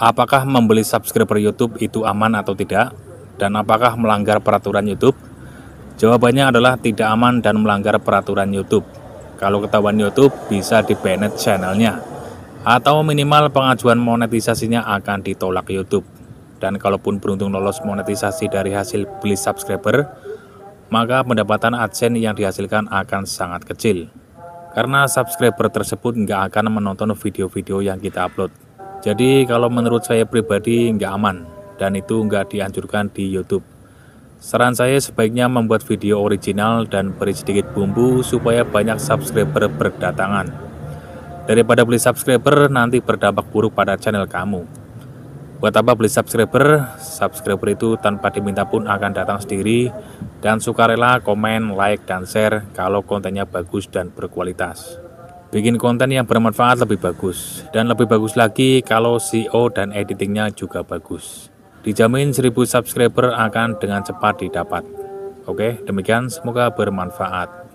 apakah membeli subscriber YouTube itu aman atau tidak dan apakah melanggar peraturan YouTube? Jawabannya adalah tidak aman dan melanggar peraturan YouTube. Kalau ketahuan YouTube bisa di channelnya atau minimal pengajuan monetisasinya akan ditolak YouTube. Dan kalaupun beruntung lolos monetisasi dari hasil beli subscriber, maka pendapatan AdSense yang dihasilkan akan sangat kecil. Karena subscriber tersebut nggak akan menonton video-video yang kita upload. Jadi kalau menurut saya pribadi nggak aman dan itu nggak dianjurkan di YouTube. Saran saya sebaiknya membuat video original dan beri sedikit bumbu supaya banyak subscriber berdatangan. Daripada beli subscriber nanti berdampak buruk pada channel kamu. Buat apa beli subscriber? Subscriber itu tanpa diminta pun akan datang sendiri dan sukarela komen, like, dan share kalau kontennya bagus dan berkualitas bikin konten yang bermanfaat lebih bagus dan lebih bagus lagi kalau SEO dan editingnya juga bagus dijamin 1000 subscriber akan dengan cepat didapat oke demikian semoga bermanfaat